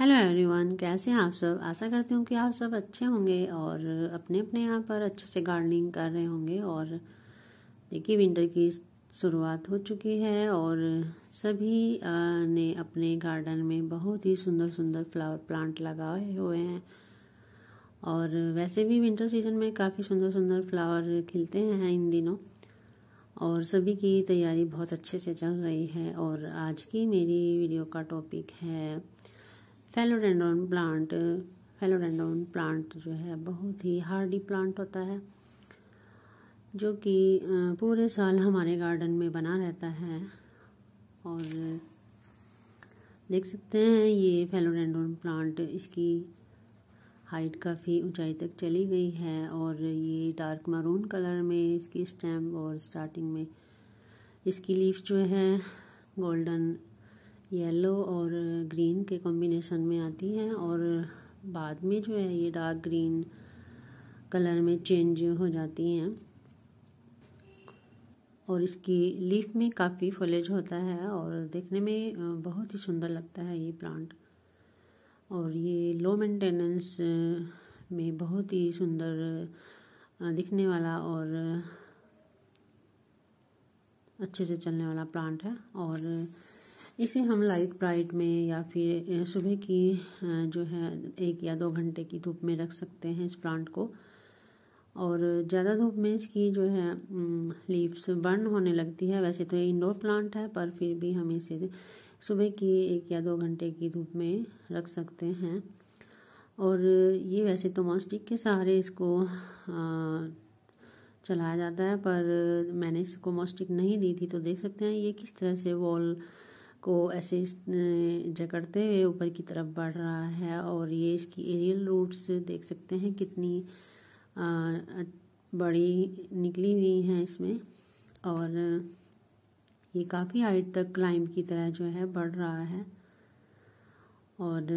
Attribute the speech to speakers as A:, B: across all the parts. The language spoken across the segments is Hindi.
A: हेलो एवरीवन कैसे हैं आप सब आशा करती हूँ कि आप सब अच्छे होंगे और अपने अपने यहाँ पर अच्छे से गार्डनिंग कर रहे होंगे और देखिए विंटर की शुरुआत हो चुकी है और सभी ने अपने गार्डन में बहुत ही सुंदर सुंदर फ्लावर प्लांट लगाए हुए हैं और वैसे भी विंटर सीजन में काफ़ी सुंदर सुंदर फ्लावर खिलते हैं इन दिनों और सभी की तैयारी बहुत अच्छे से चल रही है और आज की मेरी वीडियो का टॉपिक है फेलोडेंडोन प्लांट फेलोडेंडोन प्लांट जो है बहुत ही हार्डी प्लांट होता है जो कि पूरे साल हमारे गार्डन में बना रहता है और देख सकते हैं ये फेलोडेंडोन प्लांट इसकी हाइट काफ़ी ऊंचाई तक चली गई है और ये डार्क मरून कलर में इसकी स्टेम और स्टार्टिंग में इसकी लीफ जो है गोल्डन येलो और ग्रीन के कॉम्बिनेशन में आती हैं और बाद में जो है ये डार्क ग्रीन कलर में चेंज हो जाती हैं और इसकी लीफ में काफ़ी फलेज होता है और देखने में बहुत ही सुंदर लगता है ये प्लांट और ये लो मेंटेनेंस में बहुत ही सुंदर दिखने वाला और अच्छे से चलने वाला प्लांट है और इसे हम लाइट ब्राइट में या फिर सुबह की जो है एक या दो घंटे की धूप में रख सकते हैं इस प्लांट को और ज़्यादा धूप में इसकी जो है लीव्स बर्न होने लगती है वैसे तो ये इंडोर प्लांट है पर फिर भी हम इसे सुबह की एक या दो घंटे की धूप में रख सकते हैं और ये वैसे तो मॉस्टिक के सहारे इसको आ, चलाया जाता है पर मैंने इसको मॉस्टिक नहीं दी थी तो देख सकते हैं ये किस तरह से वॉल को ऐसे जकड़ते हुए ऊपर की तरफ बढ़ रहा है और ये इसकी एरियल रूट्स देख सकते हैं कितनी बड़ी निकली हुई हैं इसमें और ये काफ़ी हाइट तक क्लाइम की तरह जो है बढ़ रहा है और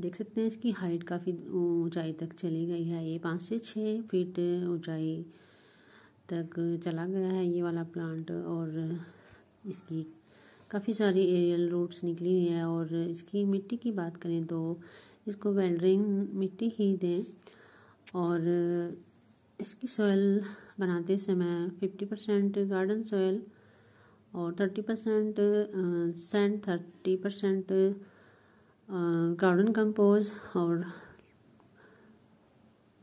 A: देख सकते हैं इसकी हाइट काफ़ी ऊंचाई तक चली गई है ये पाँच से छः फीट ऊंचाई तक चला गया है ये वाला प्लांट और इसकी काफ़ी सारी एरियल रूट्स निकली हुई है और इसकी मिट्टी की बात करें तो इसको वेल मिट्टी ही दें और इसकी सोयल बनाते समय फिफ्टी परसेंट गार्डन सोयल और thirty percent sand thirty percent garden compost और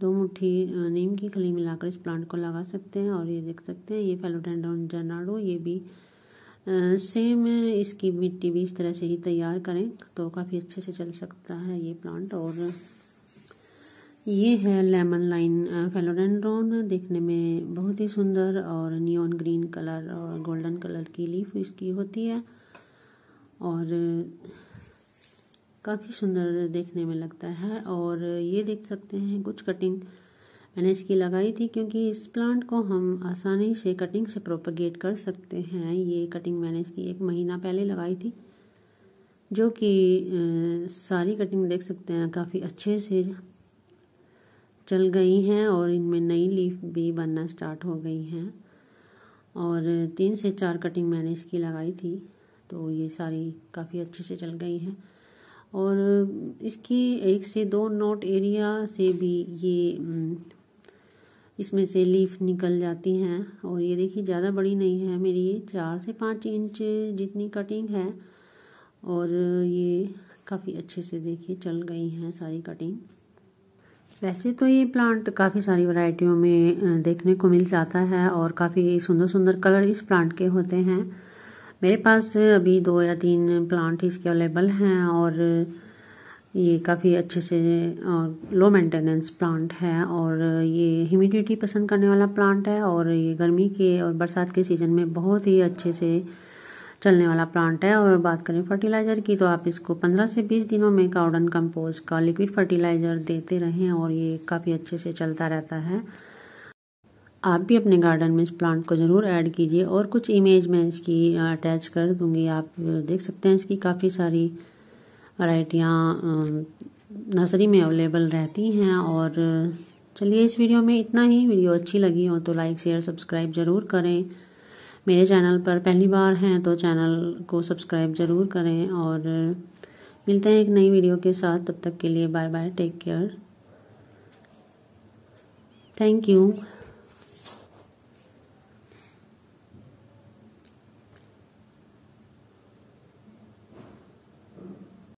A: दो मुट्ठी नीम की खली मिलाकर इस प्लांट को लगा सकते हैं और ये देख सकते हैं ये फेलोडेंडोन जर्नाडो ये भी सेम इसकी मिट्टी भी इस तरह से ही तैयार करें तो काफ़ी अच्छे से चल सकता है ये प्लांट और ये है लेमन लाइन फेलोडेंड्रॉन देखने में बहुत ही सुंदर और नियॉन ग्रीन कलर और गोल्डन कलर की लीफ इसकी होती है और काफ़ी सुंदर देखने में लगता है और ये देख सकते हैं कुछ कटिंग मैंने इसकी लगाई थी क्योंकि इस प्लांट को हम आसानी से कटिंग से प्रोपगेट कर सकते हैं ये कटिंग मैंने इसकी एक महीना पहले लगाई थी जो कि सारी कटिंग देख सकते हैं काफ़ी अच्छे से चल गई हैं और इनमें नई लीफ भी बनना स्टार्ट हो गई हैं और तीन से चार कटिंग मैंने इसकी लगाई थी तो ये सारी काफ़ी अच्छे से चल गई हैं और इसकी एक से दो नोट एरिया से भी ये इसमें से लीफ निकल जाती हैं और ये देखिए ज़्यादा बड़ी नहीं है मेरी ये चार से पाँच इंच जितनी कटिंग है और ये काफ़ी अच्छे से देखिए चल गई हैं सारी कटिंग वैसे तो ये प्लांट काफ़ी सारी वैरायटियों में देखने को मिल जाता है और काफ़ी सुंदर सुंदर कलर इस प्लांट के होते हैं मेरे पास अभी दो या तीन प्लांट इसके अवेलेबल हैं और ये काफ़ी अच्छे से और लो मेंटेनेंस प्लांट है और ये ह्यूमिडिटी पसंद करने वाला प्लांट है और ये गर्मी के और बरसात के सीज़न में बहुत ही अच्छे से चलने वाला प्लांट है और बात करें फर्टिलाइज़र की तो आप इसको 15 से 20 दिनों में काउडन कंपोज का लिक्विड फर्टिलाइज़र देते रहें और ये काफ़ी अच्छे से चलता रहता है आप भी अपने गार्डन में इस प्लांट को ज़रूर ऐड कीजिए और कुछ इमेज मैं इसकी अटैच कर दूंगी आप देख सकते हैं इसकी काफ़ी सारी वैरायटियाँ नर्सरी में अवेलेबल रहती हैं और चलिए इस वीडियो में इतना ही वीडियो अच्छी लगी हो तो लाइक शेयर सब्सक्राइब ज़रूर करें मेरे चैनल पर पहली बार हैं तो चैनल को सब्सक्राइब ज़रूर करें और मिलते हैं एक नई वीडियो के साथ तब तक के लिए bye bye take care thank you